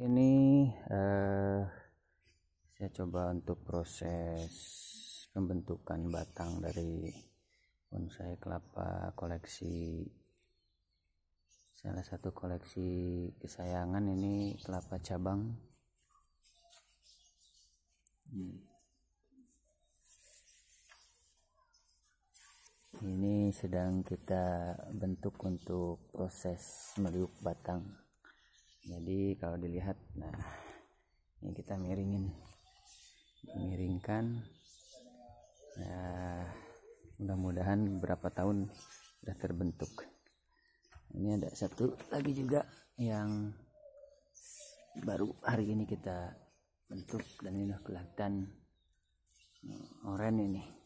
ini uh, saya coba untuk proses pembentukan batang dari bonsai kelapa koleksi salah satu koleksi kesayangan ini kelapa cabang ini sedang kita bentuk untuk proses meliuk batang jadi kalau dilihat nah ini kita miringin miringkan nah, mudah-mudahan beberapa tahun sudah terbentuk ini ada satu lagi juga yang baru hari ini kita bentuk dan ini udah kelihatan hmm, oranye ini